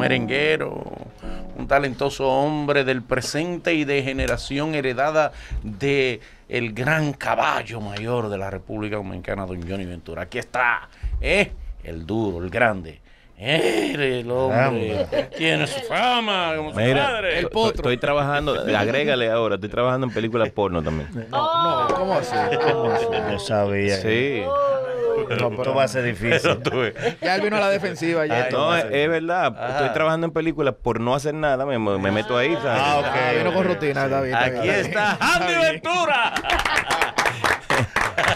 merenguero, un talentoso hombre del presente y de generación heredada de el gran caballo mayor de la República Dominicana, don Johnny Ventura. Aquí está, ¿eh? el duro, el grande. El hombre tiene su fama como su padre. Estoy trabajando, agrégale ahora, estoy trabajando en películas porno también. No, no, ¿cómo así? ¿Cómo No sabía. Sí. No, va a ser difícil. ya él vino a la defensiva. Ya. no, es, verdad. Estoy ah. trabajando en películas por no hacer nada. Me, meto ahí. Ah, ok. Ah, vino con rutina. Está Aquí está, Andy Ventura.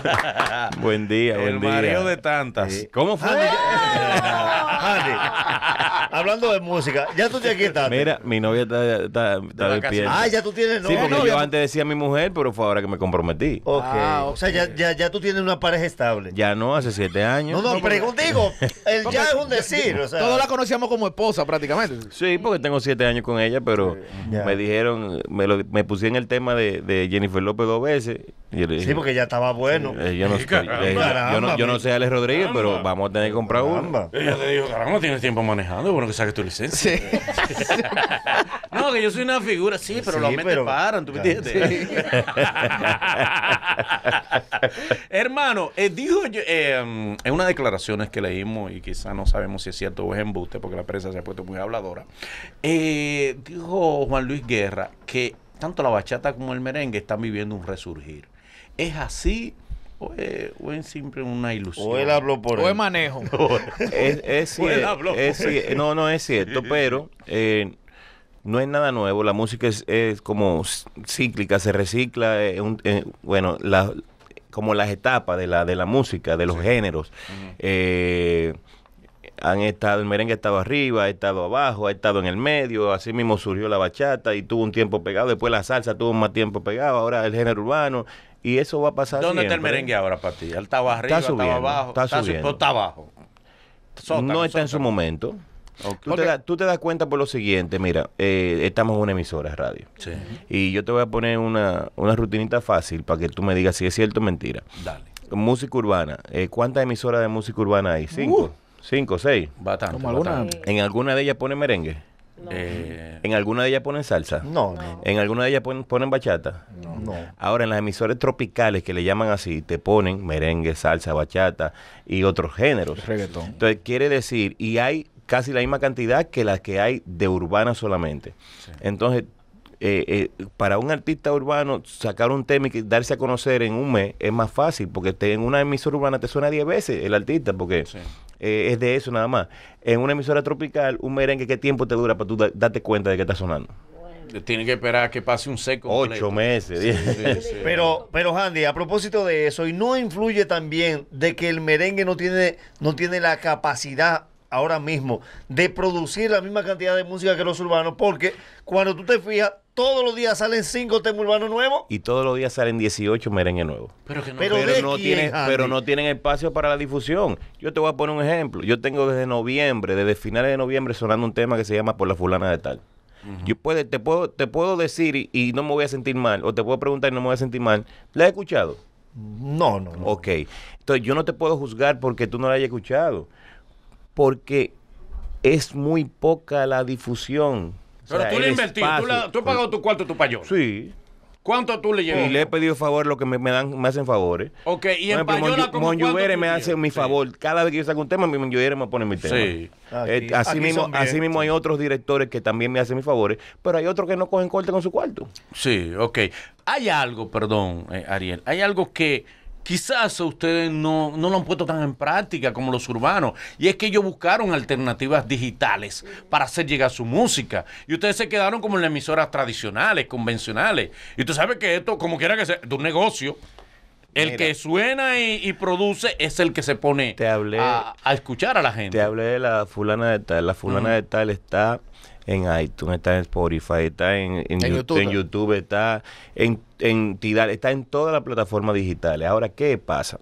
buen día, buen el día. de tantas. ¿Cómo fue? ¡Ah! hablando de música, ya tú te aquí Mira, mi novia está, está, de pie. Ah, ya tú tienes novia. Sí, porque yo antes decía mi mujer, pero fue ahora que me comprometí. Ok. Ah, o sea, ya, ya, ya, tú tienes una pareja estable. Ya no, hace siete años. No, no, pero digo, el ya es un decir. Todos la conocíamos como esposa prácticamente. Sí, porque tengo siete años con ella, pero me dijeron, me, lo, me pusieron el tema de Jennifer López dos veces sí, porque ya estaba bueno. yo, no, sé Alex Rodríguez, pero vamos a tener que comprar uno. Ella te dijo, caramba, tienes tiempo manejando, bueno que saques tu licencia. no, que yo soy una figura, sí, pero los mentes paran, tú me entiendes. Hermano, eh, dijo eh, mm, en unas declaraciones que leímos, y quizá no sabemos si es cierto o es embuste, porque la prensa se ha puesto muy habladora, eh, dijo Juan Luis Guerra que tanto la bachata como el merengue están viviendo un resurgir. ¿Es así o es, siempre una ilusión? O él por O es manejo. No, es, es, es, no, no es cierto, pero eh, no es nada nuevo. La música es, como cíclica, se recicla. Eh, eh, bueno, como las etapas de la, de la música, de los géneros. han estado, el merengue ha estado arriba, ha estado abajo, ha estado en el medio, así mismo surgió la bachata y tuvo un tiempo pegado, después la salsa tuvo más tiempo pegado, ahora el género urbano, y eso va a pasar ¿Dónde está el merengue ahora para ti? Él estaba arriba, está estaba abajo. Está, subiendo. Está abajo. no está en su momento. Tú, te das cuenta por lo siguiente, mira, eh, estamos en una emisora de radio. Sí. Y yo te voy a poner una, una rutinita fácil para que tú me digas si es cierto o mentira. Dale. Música urbana. Eh, ¿Cuántas emisoras de música urbana hay? ¿Cinco? Uh. ¿Cinco, seis? Bastante. ¿En alguna de ellas pone merengue? Eh, ¿En alguna de ellas ponen salsa? No, ¿En alguna de ellas ponen, bachata? No. Ahora, en las emisoras tropicales que le llaman así, te ponen merengue, salsa, bachata y otros géneros. Reggaetón. Entonces, quiere decir, y hay casi la misma cantidad que las que hay de urbana solamente. Entonces, eh, eh, para un artista urbano sacar un tema y darse a conocer en un mes es más fácil, porque en una emisora urbana te suena 10 veces el artista, porque... Sí eh, es de eso nada más. En una emisora tropical, un merengue, ¿qué tiempo te dura para tú darte cuenta de que está sonando? Tiene que esperar a que pase un seco. Ocho meses. Pero, pero Andy, a propósito de eso, ¿y no influye también de que el merengue no tiene, no tiene la capacidad ahora mismo de producir la misma cantidad de música que los urbanos? Porque cuando tú te fijas, todos los días salen 5 temas urbanos nuevos. Y todos los días salen 18 merengue nuevo. Pero, no, tienen, espacio para la difusión. Yo te voy a poner un ejemplo. Yo tengo desde noviembre, desde finales de noviembre, sonando un tema que se llama Por la fulana de tal. Yo te, puedo, te puedo decir y, no me voy a sentir mal, o te puedo preguntar y no me voy a sentir mal. ¿La has escuchado? No, no, no. Ok. Entonces yo no te puedo juzgar porque tú no la hayas escuchado. Porque es muy poca la difusión pero tú le invertís, tú, tú has pagado tu cuarto, tu payón. Sí. ¿Cuánto tú le llevas? Y le he pedido favor lo que me, me dan, me hacen favores. Ok, y en Por ejemplo, como Monjuvere me hace mi favor. Cada vez que yo saco un tema, mi Monjuvere me pone mi tema. Sí. Eh, así, mismo, así mismo hay otros directores que también me hacen mis favores, pero hay otros que no cogen corte con su cuarto. Sí, ok. Hay algo, perdón, eh, Ariel, hay algo que quizás ustedes no, lo han puesto tan en práctica como los urbanos. Y es que ellos buscaron alternativas digitales para hacer llegar su música. Y ustedes se quedaron como en las emisoras tradicionales, convencionales. Y tú sabes que esto, como quiera que sea, de un negocio. El que suena y, produce es el que se pone te hablé, a, escuchar a la gente. Te hablé de la fulana de tal. La fulana de tal está en iTunes, está en Spotify, está en, YouTube. está en, en Tidal, está en todas las plataformas digitales. Ahora, ¿qué pasa?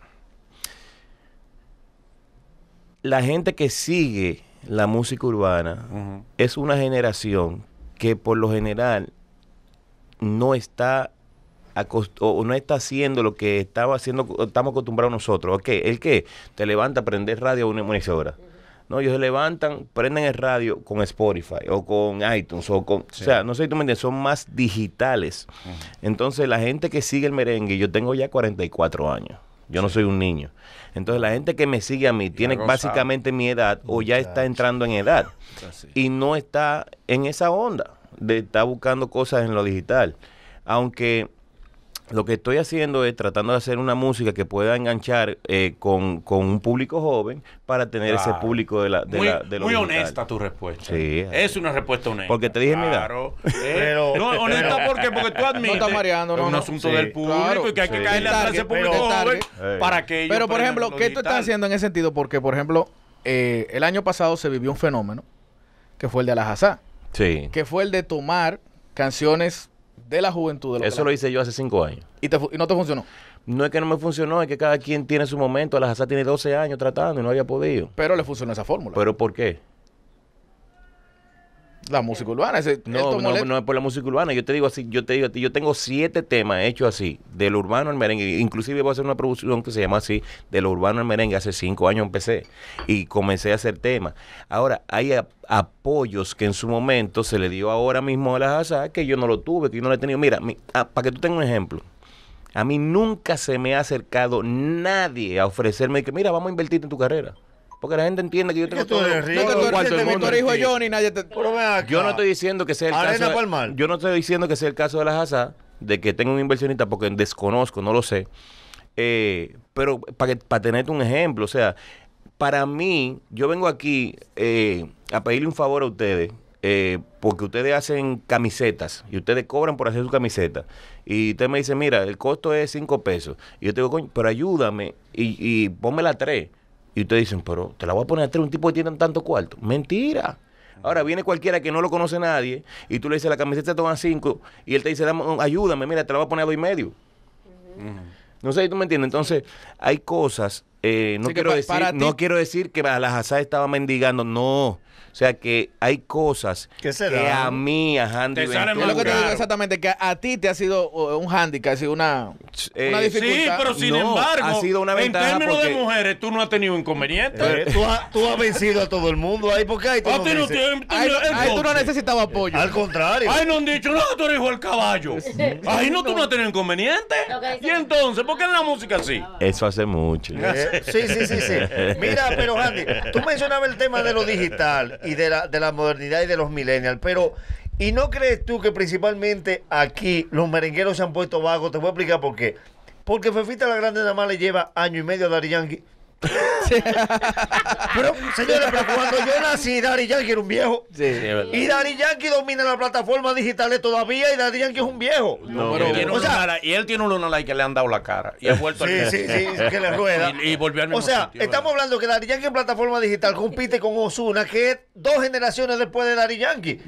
La gente que sigue la música urbana es una generación que por lo general no está o no está haciendo lo que estaba haciendo, estamos acostumbrados nosotros. ¿Ok? ¿El qué? Te levanta a prender radio a una, hora no, ellos se levantan, prenden el radio con Spotify o con iTunes o con... O sea, no sé si tú me entiendes, son más digitales. Entonces, la gente que sigue el merengue, yo tengo ya 44 años. Yo no soy un niño. Entonces, la gente que me sigue a mí tiene básicamente mi edad o ya, está entrando en edad. Y no está en esa onda de estar buscando cosas en lo digital. Aunque lo que estoy haciendo es tratando de hacer una música que pueda enganchar eh, con, con, un público joven para tener ese público de la de muy, muy honesta tu respuesta sí es una respuesta honesta porque te dije claro. Eh, pero, no honesta porque porque tú admites no mareando no, es un asunto del público y que hay que caerle atrás a ese público joven para que ellos pero por ejemplo qué tú estás haciendo en ese sentido porque por ejemplo eh, el año pasado se vivió un fenómeno que fue el de Al-Hazá. sí que fue el de tomar canciones de la juventud. De Eso lo hice yo hace cinco años. ¿Y, no te funcionó? No es que no me funcionó, es que cada quien tiene su momento. La asas tiene 12 años tratando y no había podido. Pero le funcionó esa fórmula. ¿Pero por qué? La música urbana. Ese, no, no, no, es por la música urbana. Yo te digo así, yo te digo, ti yo tengo siete temas hechos así, del urbano al merengue. Inclusive voy a hacer una producción que se llama así, de lo urbano al merengue. Hace cinco años empecé y comencé a hacer temas. Ahora, hay apoyos que en su momento se le dio ahora mismo a las ASA que yo no lo tuve, que yo no lo he tenido. Mira, ah, para que tú tengas un ejemplo. A mí nunca se me ha acercado nadie a ofrecerme que, mira, vamos a invertir en tu carrera. Porque la gente entiende que yo tengo todo. No, que tú eres hijo de Johnny, nadie te. Yo no estoy diciendo que sea el caso. Yo no estoy diciendo que sea el caso de las asas de que tenga un inversionista, porque desconozco, no lo sé. Eh, pero para, para tenerte un ejemplo, o sea, para mí, yo vengo aquí eh, a pedirle un favor a ustedes. Eh, porque ustedes hacen camisetas y ustedes cobran por hacer su camiseta. Y usted me dice, mira, el costo es cinco pesos. Y yo te digo, coño, pero ayúdame y, y ponme la tres y ustedes dicen, pero te la voy a poner a tres, un tipo que tiene tanto cuarto. Mentira. Ahora viene cualquiera que no lo conoce nadie y tú le dices, la camiseta toma cinco y él te dice, ayúdame, mira, te la voy a poner a dos y medio. No sé si tú me entiendes. Entonces, hay cosas, eh, no, quiero decir, no quiero decir que asas estaba mendigando, no. O sea que hay cosas que, a mí, a Handy lo que te digo exactamente, que a ti te ha sido un handicap, ha sido una, eh, sí, pero sin embargo, en términos de mujeres, tú no has tenido inconveniente. Eh, tú, has, vencido a todo el mundo ahí, porque tú, no, Porque tú no necesitabas apoyo. Al contrario. Ahí no han dicho, no, tú eres hijo caballo. Ahí no, tú no has tenido inconveniente. Y entonces, ¿por qué en la música así? Eso hace mucho. Eh, sí, sí, sí, sí. Mira, pero Andy, tú mencionabas el tema de lo digital y de la, de la modernidad y de los millennials, pero ¿Y no crees tú que principalmente aquí los merengueros se han puesto vagos? Te voy a explicar por qué. Porque Fefita la Grande nada más le lleva año y medio a Dari pero, señores, pero cuando yo nací, Dari Yankee era un viejo. Sí, y Dari Yankee domina las plataformas digitales todavía y Dari Yankee es un viejo. y, él tiene un Luna Light que le han dado la cara. Y ha vuelto al sí, sí, que le rueda. Y, volvió al mismo O sea, estamos hablando que Dari Yankee en plataforma digital compite con Osuna, que es dos generaciones después de Dari Yankee.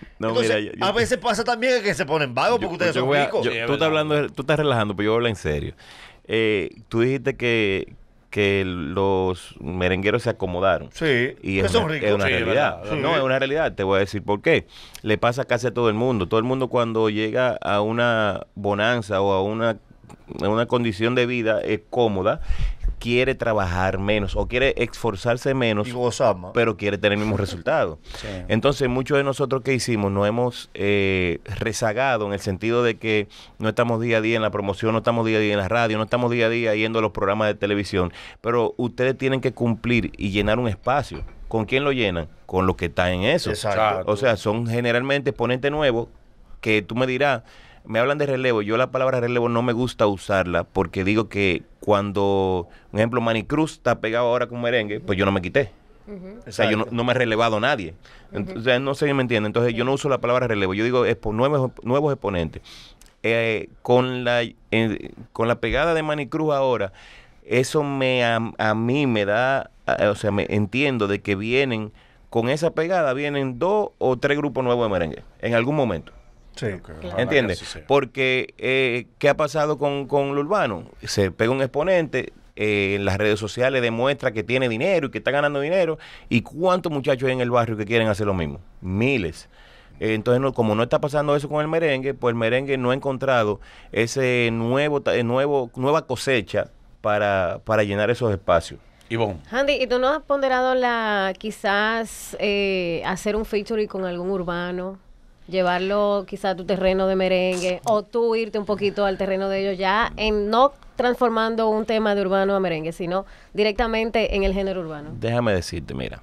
a veces pasa también que se ponen vagos porque ustedes son ricos. tú, estás relajando, pero yo hablo en serio. Eh, tú dijiste que, que los merengueros se acomodaron. Sí, y es, una, ricos, es una realidad. No, es una realidad, te voy a decir por qué. Le pasa casi a todo el mundo. Todo el mundo cuando llega a una bonanza o a una, a una condición de vida es cómoda, quiere trabajar menos o quiere esforzarse menos, pero quiere tener mismos resultados Entonces, muchos de nosotros que hicimos no hemos eh, rezagado en el sentido de que no estamos día a día en la promoción, no estamos día a día en la radio, no estamos día a día yendo a los programas de televisión, pero ustedes tienen que cumplir y llenar un espacio. ¿Con quién lo llenan? Con lo que está en eso. O sea, son generalmente ponentes nuevos que tú me dirás, me hablan de relevo. Yo la palabra relevo no me gusta usarla porque digo que cuando, por ejemplo, Manicruz está pegado ahora con merengue, pues yo no me quité. O sea, yo no, me he relevado nadie. Entonces, no sé si me entiende. Entonces, yo no uso la palabra relevo. Yo digo es nuevos, nuevos exponentes. Eh, con, la, con la pegada de Manicruz ahora, eso me a, mí me da, o sea, me entiendo de que vienen, con esa pegada, vienen dos o tres grupos nuevos de merengue en algún momento. Sí. ¿Entiendes? Porque, eh, ¿qué ha pasado con, con lo urbano? Se pega un exponente, eh, en las redes sociales demuestra que tiene dinero y que está ganando dinero. ¿Y cuántos muchachos hay en el barrio que quieren hacer lo mismo? Miles. Eh, entonces, no, como no está pasando eso con el merengue, pues el merengue no ha encontrado ese nuevo, nuevo nueva cosecha para, llenar esos espacios. Ivonne. Andy, ¿y tú no has ponderado la quizás hacer un featuring con algún urbano? llevarlo quizá a tu terreno de merengue o tú irte un poquito al terreno de ellos ya en no transformando un tema de urbano a merengue, sino directamente en el género urbano. Déjame decirte, mira,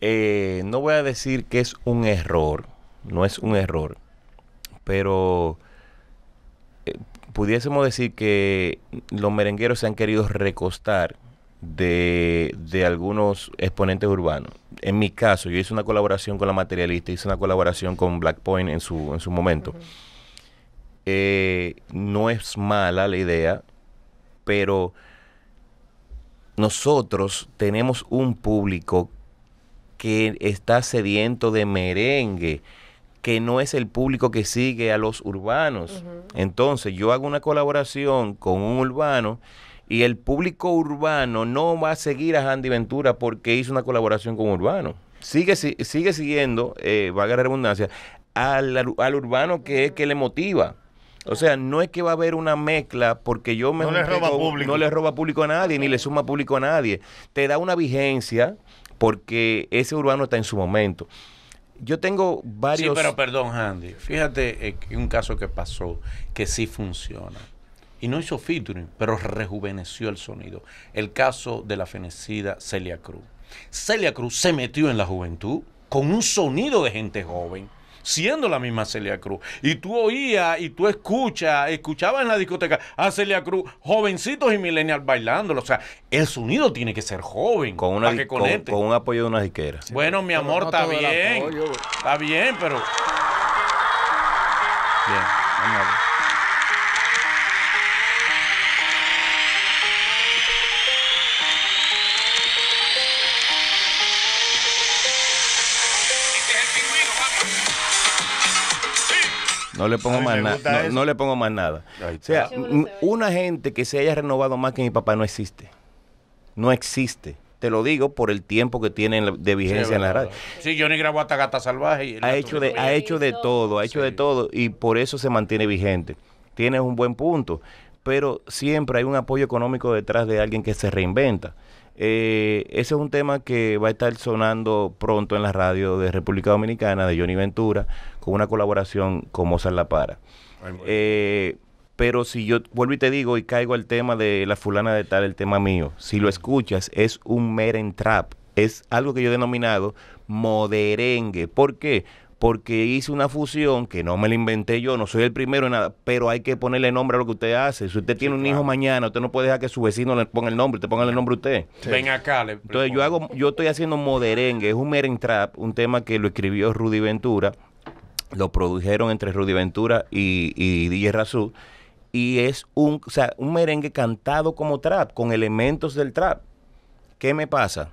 eh, no voy a decir que es un error, no es un error, pero eh, pudiésemos decir que los merengueros se han querido recostar de, algunos exponentes urbanos. En mi caso, yo hice una colaboración con la materialista, hice una colaboración con Black Point en su, en su momento. Eh, no es mala la idea, pero nosotros tenemos un público que está sediento de merengue, que no es el público que sigue a los urbanos. Entonces, yo hago una colaboración con un urbano y el público urbano no va a seguir a Andy Ventura porque hizo una colaboración con Urbano. Sigue, sigue siguiendo, eh, a la redundancia, al, urbano que es que le motiva. O sea, no es que va a haber una mezcla porque yo me no le roba público, no le roba público a nadie ni le suma público a nadie. Te da una vigencia porque ese urbano está en su momento. Yo tengo varios. Sí, pero perdón, Andy. Fíjate eh, un caso que pasó que sí funciona y no hizo featuring, pero rejuveneció el sonido. El caso de la fenecida Celia Cruz. Celia Cruz se metió en la juventud con un sonido de gente joven siendo la misma Celia Cruz. Y tú oías y tú escuchas, escuchabas en la discoteca a Celia Cruz, jovencitos y millennials bailándolo. O sea, el sonido tiene que ser joven con una, Con, un apoyo de una jiquera. Bueno, mi amor, está bien. está bien, pero. Bien, No le pongo más nada. No, le pongo más nada. O sea, una gente que se haya renovado más que mi papá no existe. No existe. Te lo digo por el tiempo que tiene de vigencia en la radio. Sí, Johnny grabó hasta Gata Salvaje. ha hecho, de, ha hecho de todo, ha hecho de todo y por eso se mantiene vigente. Tienes un buen punto, pero siempre hay un apoyo económico detrás de alguien que se reinventa. Eh, ese es un tema que va a estar sonando pronto en la radio de República Dominicana, de Johnny Ventura, con una colaboración con Mozart La Para. Eh, pero si yo vuelvo y te digo y caigo al tema de la fulana de tal, el tema mío, si lo escuchas, es un meren trap. Es algo que yo he denominado moderengue. ¿Por qué? porque hice una fusión que no me la inventé yo, no soy el primero en nada, pero hay que ponerle nombre a lo que usted hace. Si usted tiene un hijo mañana, usted no puede dejar que su vecino le ponga el nombre, te ponga el nombre usted. Ven acá. Entonces yo hago, yo estoy haciendo moderengue, es un merengue trap, un tema que lo escribió Rudy Ventura, lo produjeron entre Rudy Ventura y, DJ Razú, y es un, o sea, un merengue cantado como trap, con elementos del trap. ¿Qué me pasa?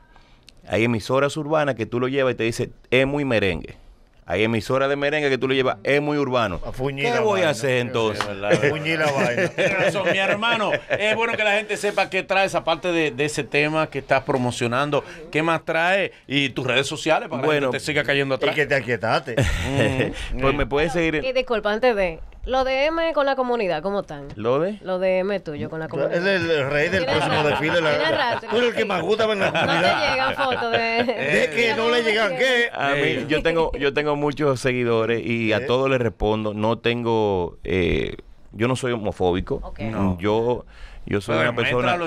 Hay emisoras urbanas que tú lo llevas y te dice, es muy merengue hay emisora de merengue que tú le llevas, es muy urbano. ¿Qué voy a hacer entonces? Fuñir la vaina. mi hermano, es bueno que la gente sepa qué traes, aparte de, de ese tema que estás promocionando, qué más trae? y tus redes sociales para que te siga cayendo atrás. Y que te aquietaste. Mm. pues me puedes seguir. Y disculpa, antes de, lo de M con la comunidad, ¿cómo están? ¿Lo de? Lo de M tuyo con la comunidad. Es el, rey del próximo desfile. Tú eres el que más gusta en la comunidad. No le llegan fotos de... De qué? no le llegan, ¿qué? A mí, yo tengo, yo tengo muchos seguidores y a todos les respondo. No tengo... Eh, yo no soy homofóbico. Okay. Mm, yo... Yo soy una persona.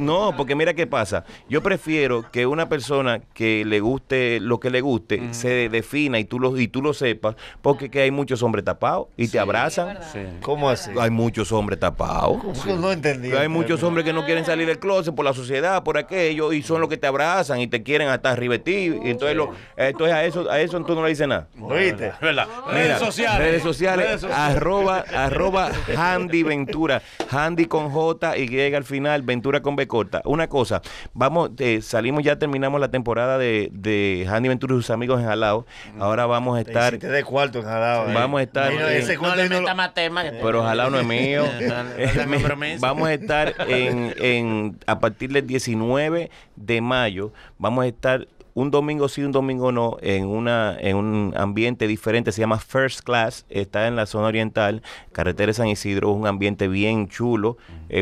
no, porque mira qué pasa. Yo prefiero que una persona que le guste lo que le guste se defina y tú lo, y tú lo sepas, porque hay muchos hombres tapados y te abrazan. ¿Cómo así? Hay muchos hombres tapados. No entendí. Hay muchos hombres que no quieren salir del closet por la sociedad, por aquello, y son los que te abrazan y te quieren hasta arriba de ti. y entonces, entonces a eso a eso tú no le dices nada. ¿Oíste? redes sociales. Redes sociales. Arroba, arroba Handy Ventura. Handy con J y llega al final, Ventura con B corta. Una cosa, vamos, salimos ya, terminamos la temporada de, de Ventura y sus amigos en Jalao. Ahora vamos a estar. de cuarto en Vamos a estar. pero Jalao no es mío. vamos a estar en, en, a partir del 19 de mayo, vamos a estar un domingo sí, un domingo no, en, una, en un ambiente diferente, se llama First Class, está en la zona oriental, carretera de San Isidro, un ambiente bien chulo, eh,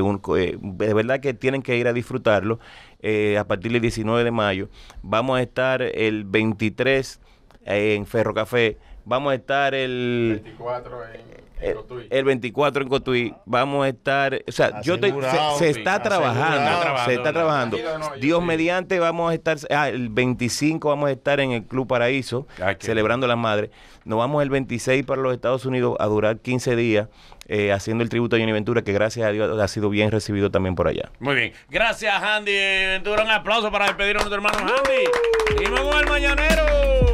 de verdad que tienen que ir a disfrutarlo eh, a partir del 19 de mayo. Vamos a estar el 23 eh, en Ferrocafé. vamos a estar el 24 en... Eh, el, 24 en Cotuí vamos a estar, o sea, yo se, está trabajando, se está trabajando. Dios mediante vamos a estar, ah, el 25 vamos a estar en el Club Paraíso celebrando las madres. Nos vamos el 26 para los Estados Unidos a durar 15 días eh, haciendo el tributo a Johnny Ventura, que gracias a Dios ha sido bien recibido también por allá. Muy bien. Gracias, Andy Ventura. Un aplauso para despedir a nuestro hermano Andy. Y vamos al mañanero.